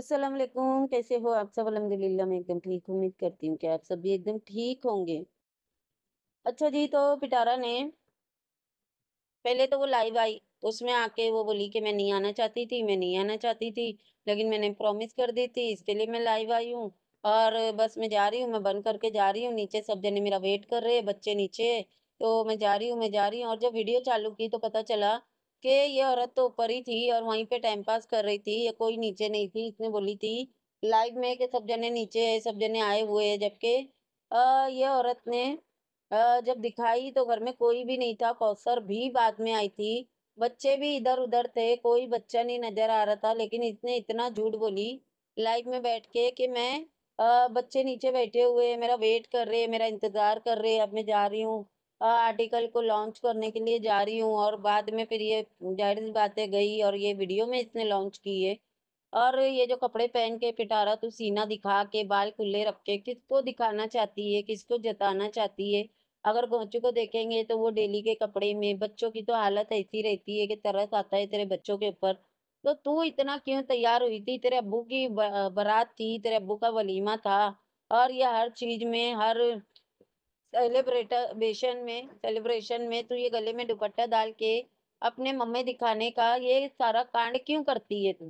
अस्सलाम वालेकुम कैसे हो आप सब अलहमदिल्ला मैं एकदम ठीक उम्मीद करती हूँ कि आप सब भी एकदम ठीक होंगे अच्छा जी तो पिटारा ने पहले तो वो लाइव आई तो उसमें आके वो बोली कि मैं नहीं आना चाहती थी मैं नहीं आना चाहती थी लेकिन मैंने प्रॉमिस कर दी थी इसके लिए मैं लाइव आई हूँ और बस मैं जा रही हूँ मैं बंद करके जा रही हूँ नीचे सब जने मेरा वेट कर रहे हैं बच्चे नीचे तो मैं जा रही हूँ मैं जा रही हूँ और जब वीडियो चालू की तो पता चला कि ये औरत तो ऊपर ही थी और वहीं पे टाइम पास कर रही थी ये कोई नीचे नहीं थी इसने बोली थी लाइव में कि सब जने नीचे है सब जने आए हुए हैं जबकि ये औरत ने आ, जब दिखाई तो घर में कोई भी नहीं था कौसर भी बाद में आई थी बच्चे भी इधर उधर थे कोई बच्चा नहीं नजर आ रहा था लेकिन इसने इतना झूठ बोली लाइव में बैठ के कि मैं आ, बच्चे नीचे बैठे हुए मेरा वेट कर रहे मेरा इंतजार कर रहे अब मैं जा रही हूँ आर्टिकल को लॉन्च करने के लिए जा रही हूँ और बाद में फिर ये जाहिर सी बातें गई और ये वीडियो में इसने लॉन्च की है और ये जो कपड़े पहन के पिटारा तो सीना दिखा के बाल खुले रख के किसको दिखाना चाहती है किसको जताना चाहती है अगर गोचू को देखेंगे तो वो डेली के कपड़े में बच्चों की तो हालत ऐसी रहती है कि तरस आता है तेरे बच्चों के ऊपर तो तू इतना क्यों तैयार हुई थी तेरे अबू की बारात थी तेरे अबू का वलीमा था और ये हर चीज में हर सेलिब्रेटर में सेलिब्रेशन में तू ये गले में दुपट्टा डाल के अपने मम्मी दिखाने का ये सारा कांड क्यों करती है तू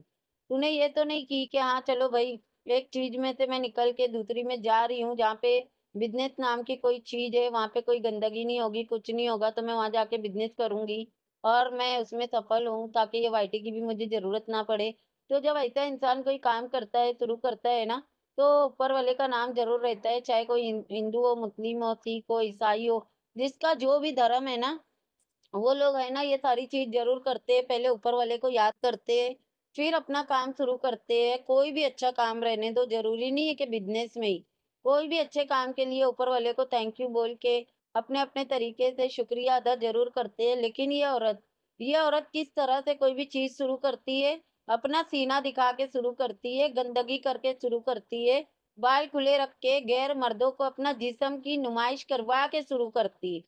तूने ये तो नहीं की कि हाँ चलो भाई एक चीज में से मैं निकल के दूसरी में जा रही हूँ जहाँ पे बिजनेस नाम की कोई चीज है वहाँ पे कोई गंदगी नहीं होगी कुछ नहीं होगा तो मैं वहाँ जाके बिजनेस करूंगी और मैं उसमें सफल हूँ ताकि ये वाइटी की भी मुझे जरूरत ना पड़े तो जब ऐसा इंसान कोई काम करता है शुरू करता है ना तो ऊपर वाले का नाम जरूर रहता है चाहे कोई हिंदू हो मुस्लिम हो सिख हो ईसाई हो जिसका जो भी धर्म है ना वो लोग है ना ये सारी चीज जरूर करते हैं पहले ऊपर वाले को याद करते हैं फिर अपना काम शुरू करते हैं कोई भी अच्छा काम रहने दो जरूरी नहीं है कि बिजनेस में ही कोई भी अच्छे काम के लिए ऊपर वाले को थैंक यू बोल के अपने अपने तरीके से शुक्रिया अदा जरूर करते हैं लेकिन ये औरत ये औरत किस तरह से कोई भी चीज़ शुरू करती है अपना सीना दिखा के शुरू करती है गंदगी करके शुरू करती है बाल खुले रख के गैर मर्दों को अपना जिसम की नुमाइश करवा के शुरू करती है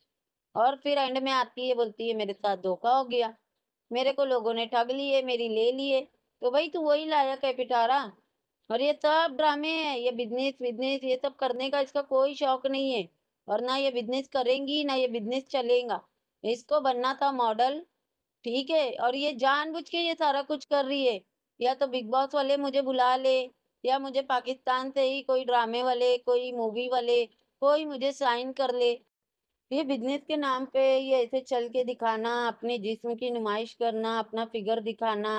और फिर एंड में आती है बोलती है मेरे साथ धोखा हो गया मेरे को लोगों ने ठग लिए मेरी ले लिए तो भाई तू वही लायक है पिटारा और ये सब ड्रामे हैं ये बिजनेस बिजनेस ये सब करने का इसका कोई शौक नहीं है और ना ये बिजनेस करेंगी ना ये बिजनेस चलेगा इसको बनना था मॉडल ठीक है और ये जानबूझ के ये सारा कुछ कर रही है या तो बिग बॉस वाले मुझे बुला ले या मुझे पाकिस्तान से ही कोई ड्रामे वाले कोई मूवी वाले कोई मुझे साइन कर ले ये बिजनेस के नाम पे ये ऐसे चल के दिखाना अपने जिस्म की नुमाइश करना अपना फिगर दिखाना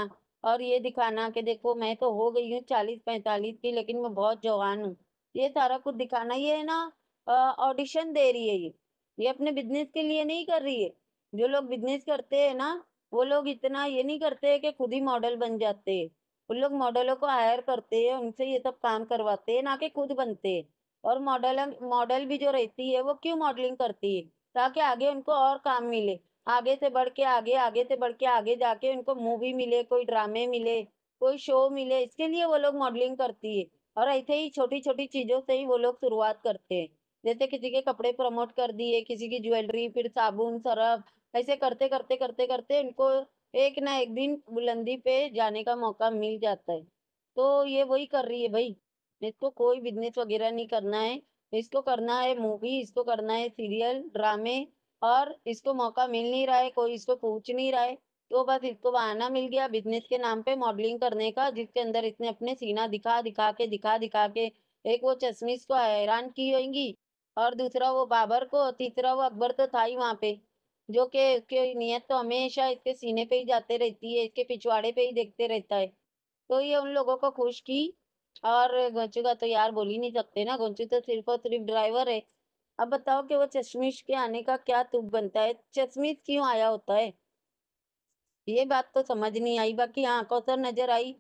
और ये दिखाना कि देखो मैं तो हो गई हूँ चालीस पैंतालीस की लेकिन मैं बहुत जवान हूँ ये सारा कुछ दिखाना ये है ना ऑडिशन दे रही है ये ये अपने बिजनेस के लिए नहीं कर रही है जो लोग बिजनेस करते हैं ना वो लोग इतना ये नहीं करते कि खुद ही मॉडल बन जाते उन लोग मॉडलों को हायर करते हैं उनसे ये सब काम करवाते हैं ना कि खुद बनते और मॉडल मॉडल भी जो रहती है वो क्यों मॉडलिंग करती है ताकि आगे उनको और काम मिले आगे से बढ़ के आगे आगे से बढ़ के आगे जाके उनको मूवी मिले कोई ड्रामे मिले कोई शो मिले इसके लिए वो लोग मॉडलिंग करती है और ऐसे ही छोटी छोटी चीज़ों से ही वो लोग शुरुआत करते हैं जैसे किसी के कपड़े प्रमोट कर दिए किसी की ज्वेलरी फिर साबुन सरफ ऐसे करते करते करते करते इनको एक ना एक दिन बुलंदी पे जाने का मौका मिल जाता है तो ये वही कर रही है भाई इसको कोई बिजनेस वगैरह नहीं करना है इसको करना है मूवी इसको करना है सीरियल ड्रामे और इसको मौका मिल नहीं रहा है कोई इसको पूछ नहीं रहा है तो बस इसको बहाना मिल गया बिजनेस के नाम पे मॉडलिंग करने का जिसके अंदर इसने अपने सीना दिखा दिखा के दिखा दिखा के एक वो चश्मिश को हैरान की होगी और दूसरा वो बाबर को तीसरा वो अकबर तो था ही वहाँ पे जो कि की नीयत तो हमेशा इसके सीने पे ही जाते रहती है इसके पिछवाड़े पे ही देखते रहता है तो ये उन लोगों को खुश की और गोंचू का तो यार बोल ही नहीं सकते ना गोंचू तो सिर्फ और सिर्फ ड्राइवर है अब बताओ कि वो चश्मिश के आने का क्या तुप बनता है चश्मिश क्यों आया होता है ये बात तो समझ नहीं आई बाकी हाँ कौसर नजर आई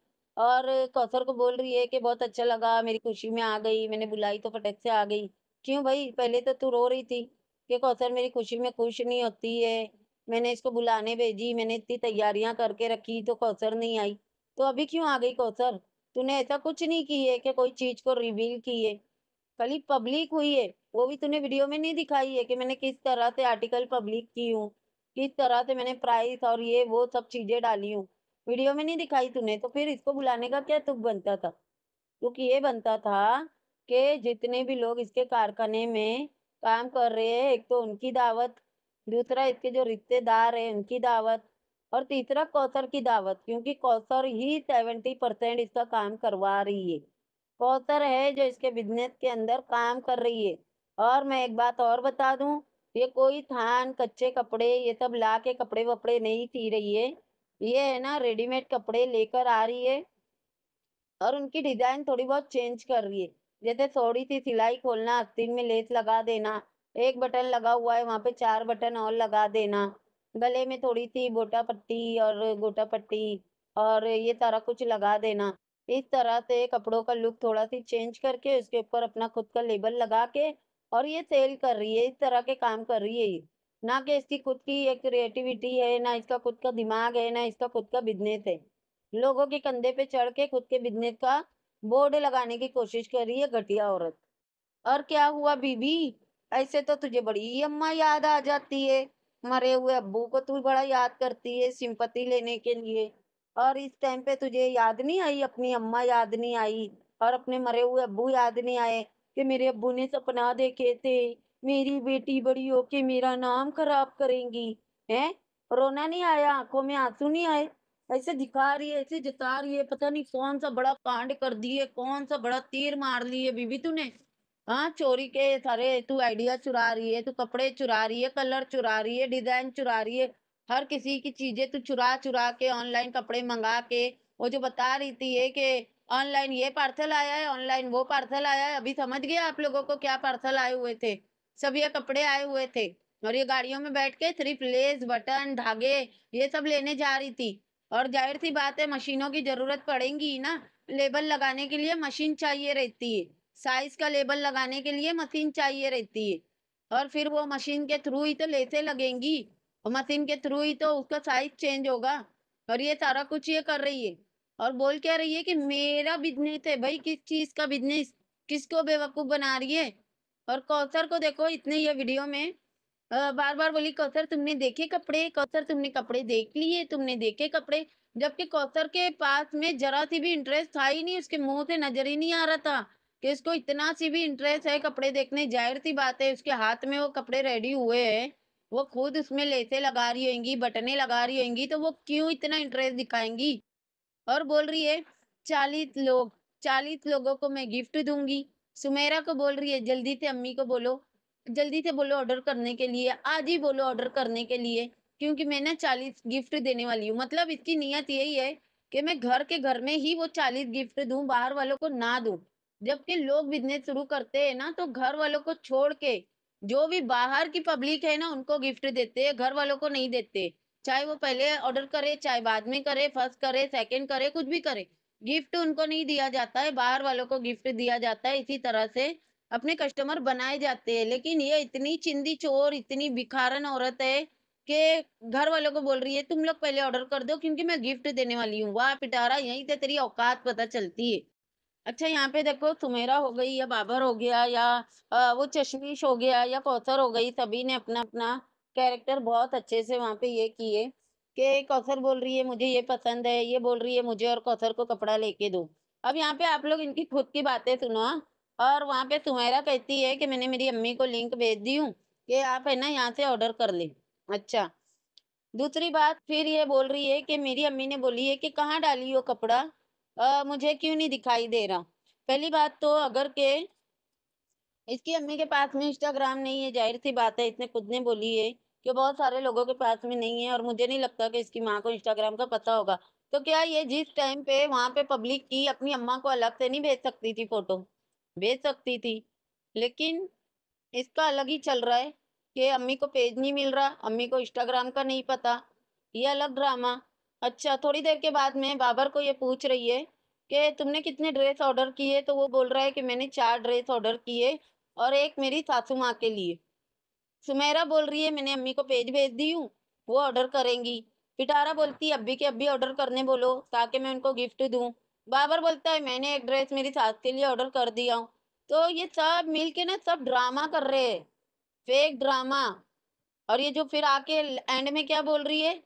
और कौसर को बोल रही है कि बहुत अच्छा लगा मेरी खुशी में आ गई मैंने बुलाई तो फटक से आ गई क्यों भाई पहले तो तू रो रही थी कि कौशल मेरी खुशी में खुश नहीं होती है मैंने इसको बुलाने भेजी मैंने इतनी तैयारियां करके रखी तो कौशल नहीं आई तो अभी क्यों आ गई कौशल तूने ऐसा कुछ नहीं किए है कि कोई चीज़ को रिवील की है खाली पब्लिक हुई है वो भी तूने वीडियो में नहीं दिखाई है कि मैंने किस तरह से आर्टिकल पब्लिक की हूँ किस तरह से मैंने प्राइस और ये वो सब चीज़ें डाली हूँ वीडियो में नहीं दिखाई तूने तो फिर इसको बुलाने का क्या तुक बनता था तुख ये बनता था कि जितने भी लोग इसके कारखाने में काम कर रहे हैं एक तो उनकी दावत दूसरा इसके जो रिश्तेदार है उनकी दावत और तीसरा कौसर की दावत क्योंकि कौसर ही सेवेंटी परसेंट इसका काम करवा रही है कौसर है जो इसके बिजनेस के अंदर काम कर रही है और मैं एक बात और बता दूं ये कोई थान कच्चे कपड़े ये सब ला के कपड़े वपड़े नहीं सी रही है ये है ना रेडीमेड कपड़े लेकर आ रही है और उनकी डिजाइन थोड़ी बहुत चेंज कर रही है जैसे थोड़ी सी सिलाई खोलना अस्तीन में लेस लगा देना एक बटन लगा हुआ है वहाँ पे चार बटन और लगा देना गले में थोड़ी सी गोटा पट्टी और गोटा पट्टी और ये सारा कुछ लगा देना इस तरह से कपड़ों का लुक थोड़ा सी चेंज करके उसके ऊपर अपना खुद का लेबल लगा के और ये सेल कर रही है इस तरह के काम कर रही है ना कि इसकी खुद की एक क्रिएटिविटी है ना इसका खुद का दिमाग है ना इसका खुद का बिजनेस है लोगों के कंधे पे चढ़ के खुद के बिजनेस का बोर्ड लगाने की कोशिश कर रही है घटिया औरत और क्या हुआ बीबी ऐसे तो तुझे बड़ी अम्मा याद आ जाती है मरे हुए अब्बू को तू बड़ा याद करती है सिंपति लेने के लिए और इस टाइम पे तुझे याद नहीं आई अपनी अम्मा याद नहीं आई और अपने मरे हुए अब्बू याद नहीं आए कि मेरे अब्बू ने सपना देखे थे मेरी बेटी बड़ी होके मेरा नाम खराब करेंगी हैं रोना नहीं आया आंखों में आंसू नहीं आए ऐसे दिखा रही है ऐसे जता रही है पता नहीं कौन सा बड़ा कांड कर दिए कौन सा बड़ा तीर मार लिए बीबी तूने हाँ चोरी के सारे तू आइडिया चुरा रही है तू कपड़े चुरा रही है कलर चुरा रही है डिजाइन चुरा रही है हर किसी की चीजें तू चुरा चुरा के ऑनलाइन कपड़े मंगा के वो जो बता रही थी है कि ऑनलाइन ये पार्सल आया है ऑनलाइन वो पार्सल आया है अभी समझ गया आप लोगों को क्या पार्सल आए हुए थे सब ये कपड़े आए हुए थे और ये गाड़ियों में बैठ के सिर्फ लेस बटन धागे ये सब लेने जा रही थी और जाहिर सी बात है मशीनों की ज़रूरत पड़ेगी ना लेबल लगाने के लिए मशीन चाहिए रहती है साइज़ का लेबल लगाने के लिए मशीन चाहिए रहती है और फिर वो मशीन के थ्रू ही तो लेसे लगेंगी और मशीन के थ्रू ही तो उसका साइज़ चेंज होगा और ये सारा कुछ ये कर रही है और बोल क्या रही है कि मेरा बिजनेस है भाई किस चीज़ का बिजनेस किसको बेवकूफ़ बना रही है और कौसर को देखो इतने ये वीडियो में बार बार बोली कौसर तुमने देखे कपड़े कौसर तुमने कपड़े देख लिए तुमने देखे कपड़े जबकि कौसर के पास में जरा सी भी इंटरेस्ट था ही नहीं उसके मुंह से नजर ही नहीं आ रहा था कि इसको इतना सी भी इंटरेस्ट है कपड़े देखने जाहिर सी बात है उसके हाथ में वो कपड़े रेडी हुए है वो खुद उसमें लेसे लगा रही होंगी बटने लगा रही होंगी तो वो क्यों इतना इंटरेस्ट दिखाएंगी और बोल रही है चालीस लोग चालीस लोगों को मैं गिफ्ट दूंगी सुमेरा को बोल रही है जल्दी से अम्मी को बोलो जल्दी से बोलो ऑर्डर करने के लिए आज ही बोलो ऑर्डर करने के लिए क्योंकि मैं ना चालीस गिफ्ट देने वाली हूँ मतलब इसकी नीयत यही है कि मैं घर के घर में ही वो चालीस गिफ्ट दूँ बाहर वालों को ना दूँ जबकि लोग बिजनेस शुरू करते हैं ना तो घर वालों को छोड़ के जो भी बाहर की पब्लिक है ना उनको गिफ्ट देते हैं घर वालों को नहीं देते चाहे वो पहले ऑर्डर करे चाहे बाद में करे फर्स्ट करे सेकंड करे कुछ भी करे गिफ्ट उनको नहीं दिया जाता है बाहर वालों को गिफ्ट दिया जाता है इसी तरह से अपने कस्टमर बनाए जाते हैं लेकिन ये इतनी चिंदी चोर इतनी भिखारन औरत है कि घर वालों को बोल रही है तुम लोग पहले ऑर्डर कर दो क्योंकि मैं गिफ्ट देने वाली हूँ वाह पिटारा यहीं से तेरी औकात पता चलती है अच्छा यहाँ पे देखो सुमेरा हो गई या बाबर हो गया या वो चश्मीश हो गया या कौसर हो गई सभी ने अपना अपना कैरेक्टर बहुत अच्छे से वहाँ पे ये किए कि कौसर बोल रही है मुझे ये पसंद है ये बोल रही है मुझे और कौसर को कपड़ा लेके दो अब यहाँ पे आप लोग इनकी खुद की बातें सुनो हाँ। और वहाँ पे सुमेरा कहती है कि मैंने मेरी अम्मी को लिंक भेज दी हूँ कि आप है ना यहाँ से ऑर्डर कर लें अच्छा दूसरी बात फिर ये बोल रही है कि मेरी अम्मी ने बोली है कि कहाँ डाली वो कपड़ा आ, मुझे क्यों नहीं दिखाई दे रहा पहली बात तो अगर के इसकी अम्मी के पास में इंस्टाग्राम नहीं है जाहिर सी बात है इसने खुद ने बोली है कि बहुत सारे लोगों के पास में नहीं है और मुझे नहीं लगता कि इसकी माँ को इंस्टाग्राम का पता होगा तो क्या ये जिस टाइम पे वहाँ पे पब्लिक की अपनी अम्मा को अलग से नहीं भेज सकती थी फोटो भेज सकती थी लेकिन इसका अलग ही चल रहा है कि अम्मी को पेज नहीं मिल रहा अम्मी को इंस्टाग्राम का नहीं पता ये अलग ड्रामा अच्छा थोड़ी देर के बाद में बाबर को ये पूछ रही है कि तुमने कितने ड्रेस ऑर्डर किए तो वो बोल रहा है कि मैंने चार ड्रेस ऑर्डर किए और एक मेरी सासू माँ के लिए सुमेरा बोल रही है मैंने अम्मी को पेज भेज दी हूँ वो ऑर्डर करेंगी पिटारा बोलती है अभी के अभी ऑर्डर करने बोलो ताकि मैं उनको गिफ्ट दूँ बाबर बोलता है मैंने एक ड्रेस मेरी सास के लिए ऑर्डर कर दिया हूँ तो ये सब मिल के ना सब ड्रामा कर रहे हैं फेक ड्रामा और ये जो फिर आके एंड में क्या बोल रही है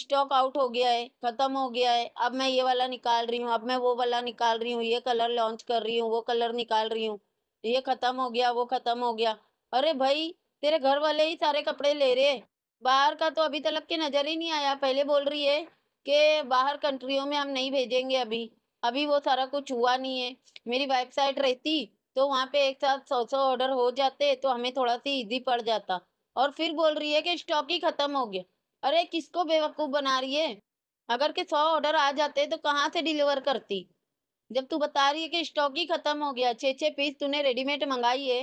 स्टॉक आउट हो गया है ख़त्म हो गया है अब मैं ये वाला निकाल रही हूँ अब मैं वो वाला निकाल रही हूँ ये कलर लॉन्च कर रही हूँ वो कलर निकाल रही हूँ ये ख़त्म हो गया वो ख़त्म हो गया अरे भाई तेरे घर वाले ही सारे कपड़े ले रहे बाहर का तो अभी तक के नज़र ही नहीं आया पहले बोल रही है कि बाहर कंट्रियों में हम नहीं भेजेंगे अभी अभी वो सारा कुछ हुआ नहीं है मेरी वेबसाइट रहती तो वहाँ पे एक साथ सौ सौ ऑर्डर हो जाते तो हमें थोड़ा सी इजी पड़ जाता और फिर बोल रही है कि स्टॉक ही खत्म हो गया अरे किसको बेवकूफ़ बना रही है अगर के सौ ऑर्डर आ जाते तो कहाँ से डिलीवर करती जब तू बता रही है कि स्टॉक ही खत्म हो गया छः छः पीस तूने रेडीमेड मंगाई है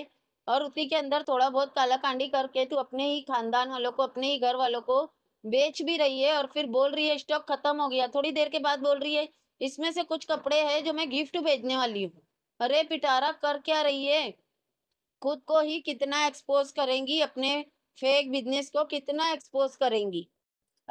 और उसी के अंदर थोड़ा बहुत काला कांडी करके तू अपने ही खानदान वालों को अपने ही घर वालों को बेच भी रही है और फिर बोल रही है स्टॉक खत्म हो गया थोड़ी देर के बाद बोल रही है इसमें से कुछ कपड़े हैं जो मैं गिफ्ट भेजने वाली हूँ अरे पिटारा कर क्या रही है खुद को ही कितना एक्सपोज करेंगी अपने फेक बिजनेस को कितना एक्सपोज करेंगी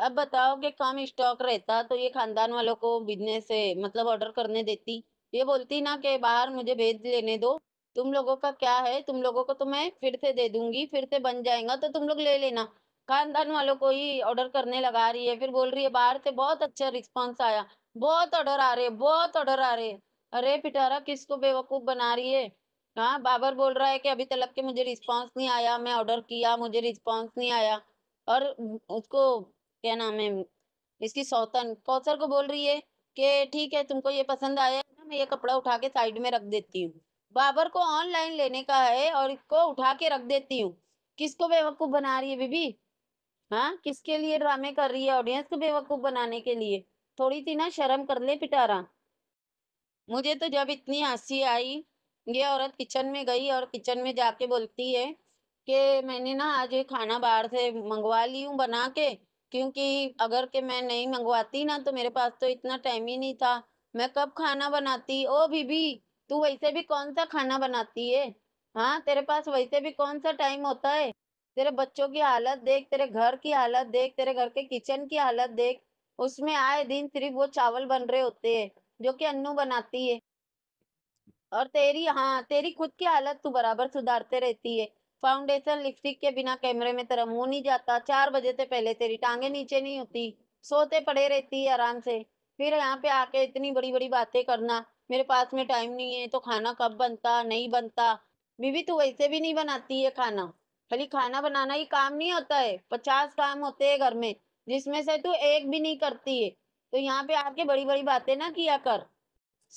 अब बताओ कि कम स्टॉक रहता तो ये खानदान वालों को बिजनेस मतलब ऑर्डर करने देती ये बोलती ना कि बाहर मुझे भेज लेने दो तुम लोगों का क्या है तुम लोगों को तो मैं फिर से दे दूंगी फिर से बन जाएगा तो तुम लोग ले लेना खानदान वालों को ही ऑर्डर करने लगा रही है फिर बोल रही है बाहर से बहुत अच्छा रिस्पॉन्स आया बहुत ऑर्डर आ रहे बहुत ऑर्डर आ रहे अरे पिटारा किसको बेवकूफ बना रही है हाँ बाबर बोल रहा है कि अभी तलक के मुझे रिस्पांस नहीं आया मैं ऑर्डर किया मुझे रिस्पांस नहीं आया और उसको क्या नाम है इसकी सौतन कौसर को बोल रही है कि ठीक है तुमको ये पसंद आया ना मैं ये कपड़ा उठा के साइड में रख देती हूँ बाबर को ऑनलाइन लेने का है और इसको उठा के रख देती हूँ किसको बेवकूफ़ बना रही है बीबी हाँ किसके लिए ड्रामे कर रही है ऑडियंस को बेवकूफ बनाने के लिए थोड़ी सी ना शर्म कर ले पिटारा मुझे तो जब इतनी हंसी आई ये औरत किचन में गई और किचन में जाके बोलती है कि मैंने ना आज ये खाना बाहर से मंगवा ली हूँ बना के क्योंकि अगर के मैं नहीं मंगवाती ना तो मेरे पास तो इतना टाइम ही नहीं था मैं कब खाना बनाती ओ बीबी तू वैसे भी कौन सा खाना बनाती है हाँ तेरे पास वैसे भी कौन सा टाइम होता है तेरे बच्चों की हालत देख तेरे घर की हालत देख तेरे घर के किचन की हालत देख उसमें आए दिन सिर्फ वो चावल बन रहे होते हैं जो कि अन्नू बनाती है और तेरी हाँ तेरी खुद की हालत तू बराबर सुधारते रहती है फाउंडेशन लिपस्टिक के बिना कैमरे में तेरा मुंह नहीं जाता चार बजे से पहले तेरी टांगे नीचे नहीं होती सोते पड़े रहती है आराम से फिर यहाँ पे आके इतनी बड़ी बड़ी बातें करना मेरे पास में टाइम नहीं है तो खाना कब बनता नहीं बनता बीबी तू वैसे भी नहीं बनाती है खाना खाली खाना बनाना ही काम नहीं होता है पचास काम होते हैं घर में जिसमें से तू एक भी नहीं करती है तो यहाँ पे आके बड़ी बड़ी बातें ना किया कर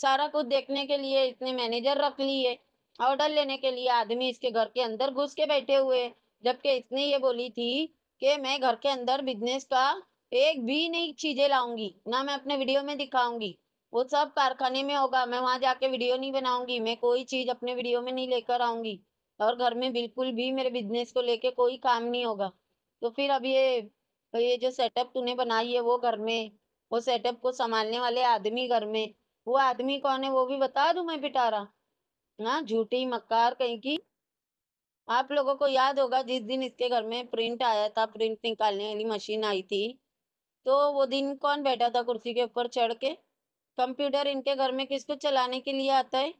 सारा कुछ देखने के लिए इतने मैनेजर रख लिए ऑर्डर लेने के लिए आदमी इसके घर के अंदर घुस के बैठे हुए जबकि इसने ये बोली थी कि मैं घर के अंदर बिजनेस का एक भी नहीं चीजें लाऊंगी ना मैं अपने वीडियो में दिखाऊंगी वो सब कारखाने में होगा मैं वहां जाके वीडियो नहीं बनाऊंगी मैं कोई चीज अपने वीडियो में नहीं लेकर आऊंगी और घर में बिल्कुल भी मेरे बिजनेस को लेके कोई काम नहीं होगा तो फिर अब ये ये जो सेटअप तूने बनाई है वो घर में वो सेटअप को संभालने वाले आदमी घर में वो आदमी कौन है वो भी बता दू मैं पिटारा हाँ झूठी मक्कार कहीं की आप लोगों को याद होगा जिस दिन इसके घर में प्रिंट आया था प्रिंट निकालने वाली मशीन आई थी तो वो दिन कौन बैठा था कुर्सी के ऊपर चढ़ के कंप्यूटर इनके घर में किसको चलाने के लिए आता है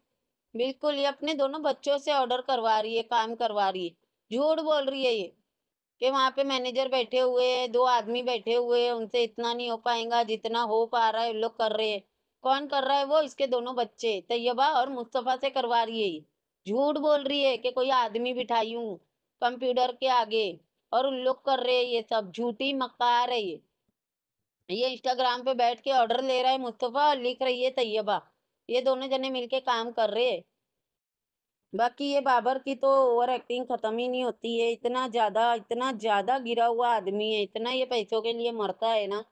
बिल्कुल ये अपने दोनों बच्चों से ऑर्डर करवा रही है काम करवा रही है झूठ बोल रही है ये कि वहाँ पे मैनेजर बैठे हुए हैं दो आदमी बैठे हुए हैं उनसे इतना नहीं हो पाएगा जितना हो पा रहा है लोग कर रहे हैं कौन कर रहा है वो इसके दोनों बच्चे तैयबा और मुस्तफ़ा से करवा रही है ये झूठ बोल रही है कि कोई आदमी बिठाई हूँ कंप्यूटर के आगे और उन लोग कर रहे हैं ये सब झूठी मकार है ये ये इंस्टाग्राम पे बैठ के ऑर्डर ले रहा है मुस्तफ़ा और लिख रही है तैयबा ये दोनों जने मिलके काम कर रहे बाकी ये बाबर की तो ओवर एक्टिंग खत्म ही नहीं होती है इतना ज़्यादा इतना ज़्यादा गिरा हुआ आदमी है इतना ये पैसों के लिए मरता है ना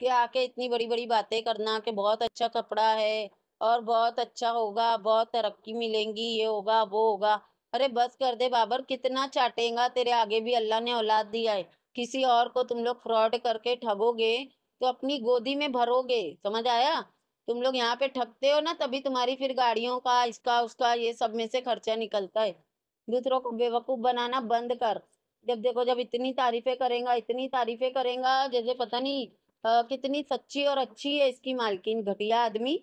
कि आके इतनी बड़ी बड़ी बातें करना कि बहुत अच्छा कपड़ा है और बहुत अच्छा होगा बहुत तरक्की मिलेंगी ये होगा वो होगा अरे बस कर दे बाबर कितना चाटेगा तेरे आगे भी अल्लाह ने औलाद दिया है किसी और को तुम लोग फ्रॉड करके ठगोगे तो अपनी गोदी में भरोगे समझ आया तुम लोग यहाँ पे ठगते हो ना तभी तुम्हारी फिर गाड़ियों का इसका उसका ये सब में से खर्चा निकलता है दूसरों को बेवकूफ़ बनाना बंद कर जब देखो जब इतनी तारीफें करेगा इतनी तारीफें करेगा जैसे पता नहीं आ, कितनी सच्ची और अच्छी है इसकी मालकिन घटिया आदमी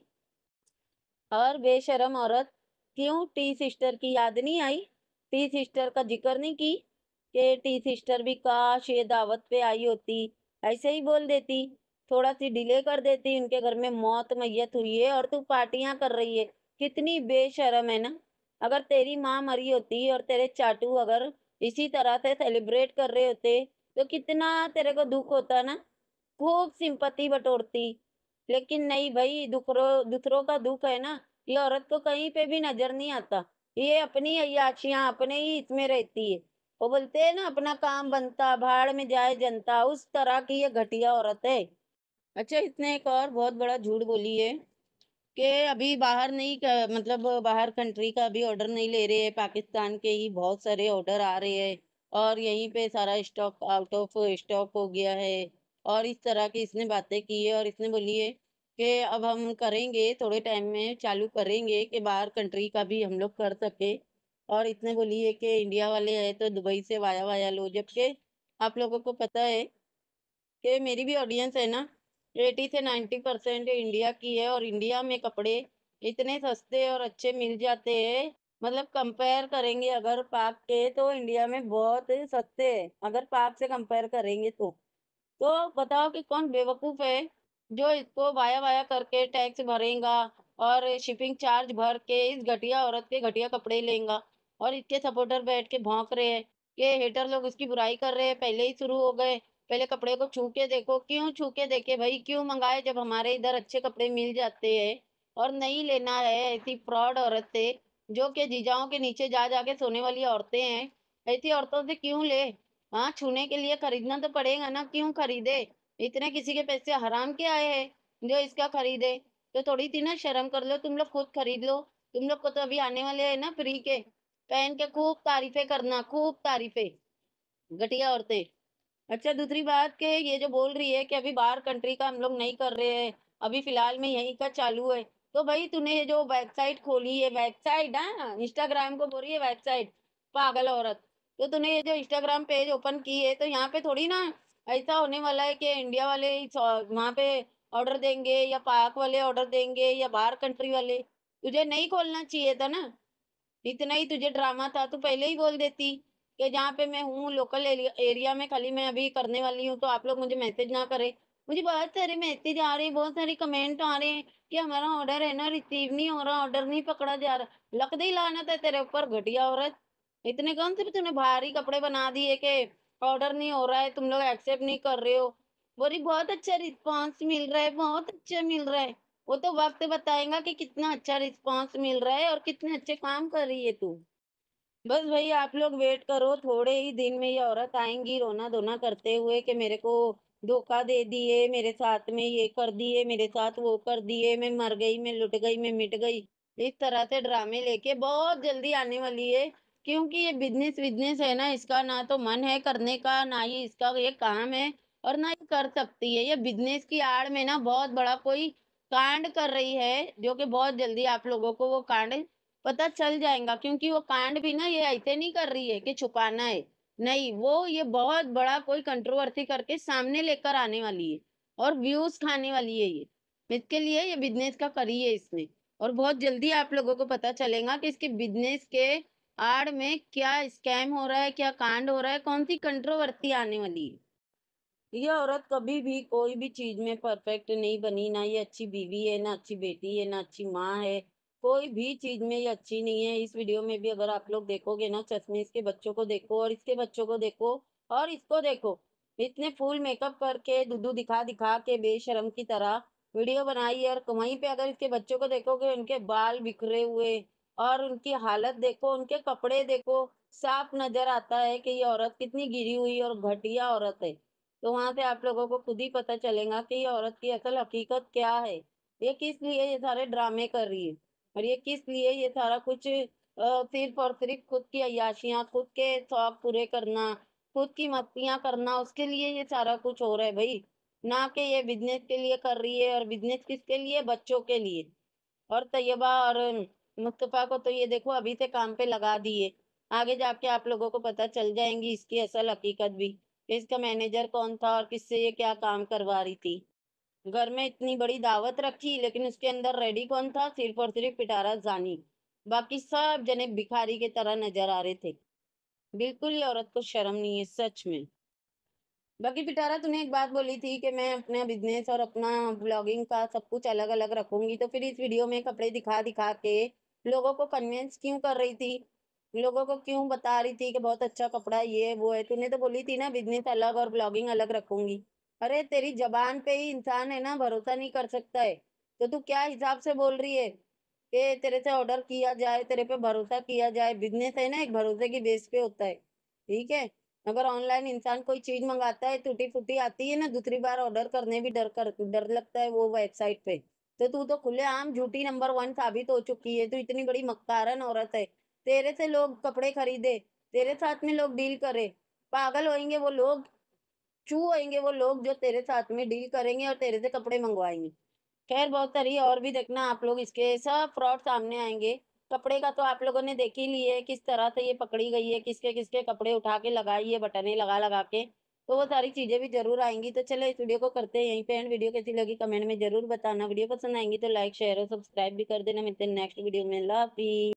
और बेशरम औरत क्यों टी सिस्टर की याद नहीं आई टी सिस्टर का जिक्र नहीं की के टी सिस्टर भी काश ये दावत पे आई होती ऐसे ही बोल देती थोड़ा सी डिले कर देती उनके घर में मौत मैयत हुई है और तू पार्टियां कर रही है कितनी बेशरम है ना अगर तेरी माँ मरी होती और तेरे चाटू अगर इसी तरह से सेलिब्रेट कर रहे होते तो कितना तेरे को दुख होता ना खूब सिंपत्ति बटोरती लेकिन नहीं भाई दुखरो दूसरों का दुख है ना ये औरत को कहीं पे भी नजर नहीं आता ये अपनी अयाशियाँ अपने ही इसमें रहती है वो बोलते है ना अपना काम बनता भाड़ में जाए जनता उस तरह की ये घटिया औरत है अच्छा इसने एक और बहुत बड़ा झूठ बोली है कि अभी बाहर नहीं कर, मतलब बाहर कंट्री का अभी ऑर्डर नहीं ले रहे हैं पाकिस्तान के ही बहुत सारे ऑर्डर आ रहे हैं और यहीं पे सारा स्टॉक आउट ऑफ स्टॉक हो गया है और इस तरह की इसने बातें की है और इसने बोली है कि अब हम करेंगे थोड़े टाइम में चालू करेंगे कि बाहर कंट्री का भी हम लोग कर सके और इसने बोली है कि इंडिया वाले हैं तो दुबई से वाया वाया लो जबकि आप लोगों को पता है कि मेरी भी ऑडियंस है ना एटी से नाइन्टी परसेंट इंडिया की है और इंडिया में कपड़े इतने सस्ते और अच्छे मिल जाते हैं मतलब कंपेयर करेंगे अगर पाक के तो इंडिया में बहुत सस्ते है अगर पाक से कंपेयर करेंगे तो तो बताओ कि कौन बेवकूफ़ है जो इसको वाया वाया करके टैक्स भरेगा और शिपिंग चार्ज भर के इस घटिया औरत के घटिया कपड़े लेगा और इसके सपोर्टर बैठ के भौंक रहे हैं ये हेटर लोग उसकी बुराई कर रहे हैं पहले ही शुरू हो गए पहले कपड़े को छू के देखो क्यों छू के देखे भाई क्यों मंगाए जब हमारे इधर अच्छे कपड़े मिल जाते हैं और नहीं लेना है ऐसी फ्रॉड औरतें जो कि जीजाओं के नीचे जा जाके सोने वाली औरतें हैं ऐसी औरतों से क्यों ले हाँ छूने के लिए खरीदना तो पड़ेगा ना क्यों खरीदे इतने किसी के पैसे हराम के आए हैं जो इसका खरीदे तो थोड़ी सी ना शर्म कर लो तुम लोग खुद खरीद लो तुम लोग को तो अभी आने वाले है ना फ्री के पहन के खूब तारीफे करना खूब तारीफे घटिया औरतें अच्छा दूसरी बात के ये जो बोल रही है कि अभी बाहर कंट्री का हम लोग नहीं कर रहे हैं अभी फिलहाल में यहीं का चालू है तो भाई तूने जो वेबसाइट खोली है वेबसाइट हाँ इंस्टाग्राम को बोल रही है वेबसाइट पागल औरत तो तूने ये जो इंस्टाग्राम पेज ओपन की है तो यहाँ पे थोड़ी ना ऐसा होने वाला है कि इंडिया वाले वहाँ पे ऑर्डर देंगे या पाक वाले ऑर्डर देंगे या बाहर कंट्री वाले तुझे नहीं खोलना चाहिए था ना इतना ही तुझे ड्रामा था तू पहले ही बोल देती कि जहाँ पे मैं हूँ लोकल एरिया में खाली मैं अभी करने वाली हूँ तो आप लोग मुझे मैसेज ना करें मुझे बहुत सारे मैसेज आ रहे हैं बहुत सारे कमेंट आ रहे हैं कि हमारा ऑर्डर है ना रिसीव नहीं हो रहा ऑर्डर नहीं पकड़ा जा रहा लकद ही लाना था तेरे ऊपर घटिया औरत इतने कौन से तुमने भारी कपड़े बना दिए कि ऑर्डर नहीं हो रहा है तुम लोग एक्सेप्ट नहीं कर रहे हो बोरी बहुत अच्छा रिस्पॉन्स मिल रहा है बहुत अच्छा मिल रहा है वो तो वक्त बताएगा कि कितना अच्छा रिस्पॉन्स मिल रहा है और कितने अच्छे काम कर रही है तू बस भाई आप लोग वेट करो थोड़े ही दिन में ये औरत आएंगी रोना धोना करते हुए कि मेरे को धोखा दे दिए मेरे साथ में ये कर दिए मेरे साथ वो कर दिए मैं मर गई मैं लुट गई मैं मिट गई इस तरह से ड्रामे लेके बहुत जल्दी आने वाली है क्योंकि ये बिजनेस बिजनेस है ना इसका ना तो मन है करने का ना ही इसका ये काम है और ना ये कर सकती है ये बिजनेस की आड़ में ना बहुत बड़ा कोई कांड कर रही है जो कि बहुत जल्दी आप लोगों को वो कांड पता चल जाएगा क्योंकि वो कांड भी ना ये ऐसे नहीं कर रही है कि छुपाना है नहीं वो ये बहुत बड़ा कोई कंट्रोवर्सी करके सामने लेकर आने वाली है और व्यूज खाने वाली है ये इसके लिए ये बिजनेस का करी है इसने और बहुत जल्दी आप लोगों को पता चलेगा कि इसके बिजनेस के आड़ में क्या स्कैम हो रहा है क्या कांड हो रहा है कौन सी कंट्रोवर्सी आने वाली है ये औरत कभी भी कोई भी चीज में परफेक्ट नहीं बनी ना ये अच्छी बीवी है ना अच्छी बेटी है ना अच्छी माँ है कोई भी चीज़ में ये अच्छी नहीं है इस वीडियो में भी अगर आप लोग देखोगे ना चश्मे इसके बच्चों को देखो और इसके बच्चों को देखो और इसको देखो इसने फुल मेकअप करके दुदू दिखा दिखा के बेशरम की तरह वीडियो बनाई और वहीं पे अगर इसके बच्चों को देखोगे उनके बाल बिखरे हुए और उनकी हालत देखो उनके कपड़े देखो साफ नज़र आता है कि ये औरत कितनी गिरी हुई और घटिया औरत है तो वहाँ से आप लोगों को खुद ही पता चलेगा कि ये औरत की असल हकीकत क्या है ये किस लिए ये सारे ड्रामे कर रही है और ये किस लिए ये सारा कुछ सिर्फ और सिर्फ खुद की अयाशियाँ खुद के शौक पूरे करना खुद की मस्तियां करना उसके लिए ये सारा कुछ हो रहा है भाई ना कि ये बिजनेस के लिए कर रही है और बिजनेस किसके लिए बच्चों के लिए और तैयबा और मुस्तफ़ा को तो ये देखो अभी से काम पे लगा दिए आगे जाके आप लोगों को पता चल जाएंगी इसकी असल हकीकत भी इसका मैनेजर कौन था और किससे ये क्या काम करवा रही थी घर में इतनी बड़ी दावत रखी लेकिन उसके अंदर रेडी कौन था सिर्फ और सिर्फ पिटारा जानी बाकी सब जने भिखारी के तरह नजर आ रहे थे बिल्कुल ही औरत को शर्म नहीं है सच में बाकी पिटारा तूने एक बात बोली थी कि मैं अपना बिजनेस और अपना ब्लॉगिंग का सब कुछ अलग अलग रखूंगी तो फिर इस वीडियो में कपड़े दिखा दिखा के लोगों को कन्विंस क्यों कर रही थी लोगों को क्यों बता रही थी कि बहुत अच्छा कपड़ा ये वो है तूने तो बोली थी ना बिजनेस अलग और ब्लॉगिंग अलग रखूंगी अरे तेरी जबान पे ही इंसान है ना भरोसा नहीं कर सकता है तो तू क्या हिसाब से बोल रही है कि तेरे से ऑर्डर किया जाए तेरे पे भरोसा किया जाए बिजनेस है ना एक भरोसे की बेस पे होता है ठीक है अगर ऑनलाइन इंसान कोई चीज मंगाता है टूटी फूटी आती है ना दूसरी बार ऑर्डर करने भी डर कर डर लगता है वो वेबसाइट पे तो तू तो खुले आम झूठी नंबर वन साबित हो चुकी है तू इतनी बड़ी मक्कारन औरत है तेरे से लोग कपड़े खरीदे तेरे साथ में लोग डील करे पागल होएंगे वो लोग चू आएंगे वो लोग जो तेरे साथ में डील करेंगे और तेरे से कपड़े मंगवाएंगे खैर बहुत सारी और भी देखना आप लोग इसके सब फ्रॉड सामने आएंगे कपड़े का तो आप लोगों ने देख ही लिए किस तरह से ये पकड़ी गई है किसके किसके कपड़े उठा के लगाई है बटने लगा लगा के तो वो सारी चीज़ें भी जरूर आएंगी तो चलो इस वीडियो को करते हैं यहीं पे एंड वीडियो कैसी लगी कमेंट में जरूर बताना वीडियो पसंद आएंगी तो लाइक शेयर और सब्सक्राइब भी कर देना मिलते हैं नेक्स्ट वीडियो में लाफी